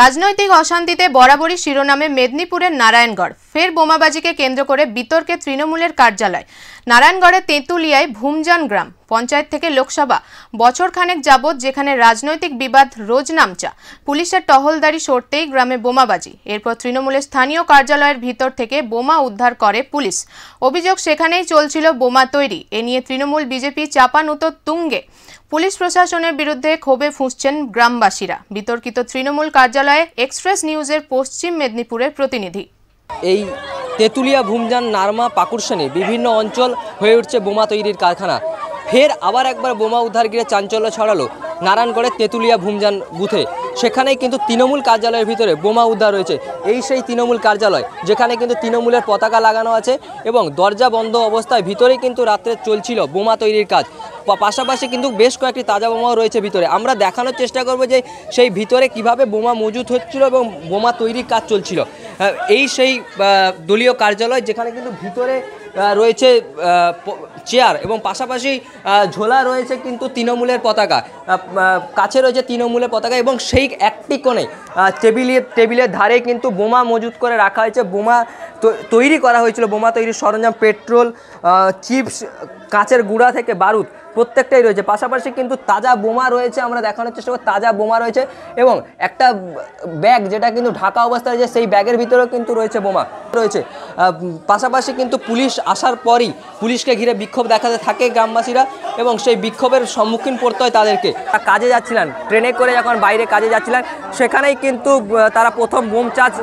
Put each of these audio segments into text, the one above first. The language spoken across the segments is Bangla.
রাজনৈতিক অশান্তিতে বরাবরই শিরোনামে মেদিনীপুরের নারায়ণগড় ফের বোমাবাজিকে কেন্দ্র করে বিতর্কে তৃণমূলের কার্যালয় নারায়ণগড়ের তেঁতুলিয়ায় ভূমজন গ্রাম পঞ্চায়েত থেকে লোকসভা বছরখানেক যাবৎ যেখানে রাজনৈতিক বিবাদ রোজ নামচা পুলিশের টহলদারি সরতেই গ্রামে বোমাবাজি এরপর তৃণমূলের স্থানীয় কার্যালয়ের ভিতর থেকে বোমা উদ্ধার করে পুলিশ অভিযোগ সেখানেই চলছিল বোমা তৈরি এ নিয়ে তৃণমূল বিজেপি চাপানুতো তুঙ্গে পুলিশ প্রশাসনের বিরুদ্ধে ক্ষোভে ফুঁসছেন গ্রামবাসীরা বিতর্কিত তৃণমূল কার্যালয়ে এক্সপ্রেস নিউজের পশ্চিম মেদিনীপুরের প্রতিনিধি এই তেঁতুলিয়া ভূমজান নারমা পাকুরসানি বিভিন্ন অঞ্চল হয়ে উঠছে বোমা তৈরির কারখানা ফের আবার একবার বোমা উদ্ধার ঘিরে চাঞ্চল্য ছড়ালো নারায়ণগড়ের তেঁতুলিয়া ভূমজান বুথে সেখানেই কিন্তু তৃণমূল কার্যালয়ের ভিতরে বোমা উদ্ধার রয়েছে এই সেই তৃণমূল কার্যালয় যেখানে কিন্তু তৃণমূলের পতাকা লাগানো আছে এবং দরজা বন্ধ অবস্থায় ভিতরে কিন্তু রাত্রে চলছিল বোমা তৈরির কাজ পাশাপাশি কিন্তু বেশ কয়েকটি তাজা বোমাও রয়েছে ভিতরে আমরা দেখানোর চেষ্টা করব যে সেই ভিতরে কিভাবে বোমা মজুত হচ্ছিল এবং বোমা তৈরির কাজ চলছিল এই সেই দলীয় কার্যালয় যেখানে কিন্তু ভিতরে রয়েছে চেয়ার এবং পাশাপাশি ঝোলা রয়েছে কিন্তু তৃণমূলের পতাকা কাছে রয়েছে তৃণমূলের পতাকা এবং সেই একটি কোণে টেবিলে টেবিলের ধারে কিন্তু বোমা মজুত করে রাখা হয়েছে বোমা তৈরি করা হয়েছিল বোমা তৈরির সরঞ্জাম পেট্রোল চিপস কাঁচের গুঁড়া থেকে বারুদ প্রত্যেকটাই রয়েছে পাশাপাশি কিন্তু তাজা বোমা রয়েছে আমরা দেখানোর চেষ্টা করি তাজা বোমা রয়েছে এবং একটা ব্যাগ যেটা কিন্তু ঢাকা অবস্থায় রয়েছে সেই ব্যাগের ভিতরেও কিন্তু রয়েছে বোমা রয়েছে পাশাপাশি কিন্তু পুলিশ আসার পরই পুলিশকে ঘিরে বিক্ষোভ দেখাতে থাকে গ্রামবাসীরা এবং সেই বিক্ষোভের সম্মুখীন পড়তে হয় তাদেরকে কাজে যাচ্ছিলেন ট্রেনে করে যখন বাইরে কাজে যাচ্ছিলেন সেখানেই কিন্তু তারা প্রথম বোম চার্জ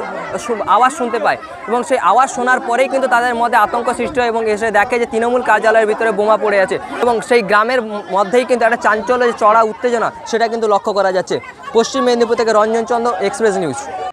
আওয়াজ শুনতে পায় এবং সেই আওয়াজ শোনার পরেই কিন্তু তাদের মধ্যে আতঙ্ক সৃষ্টি হয় এবং এসে দেখে যে তৃণমূল কার্যালয়ের ভিতরে বোমা পড়ে আছে এবং সেই গ্রামের মধ্যেই কিন্তু একটা চাঞ্চল্য চড়া উত্তেজনা সেটা কিন্তু লক্ষ্য করা যাচ্ছে পশ্চিম মেদিনীপুর থেকে রঞ্জন চন্দ্র এক্সপ্রেস নিউজ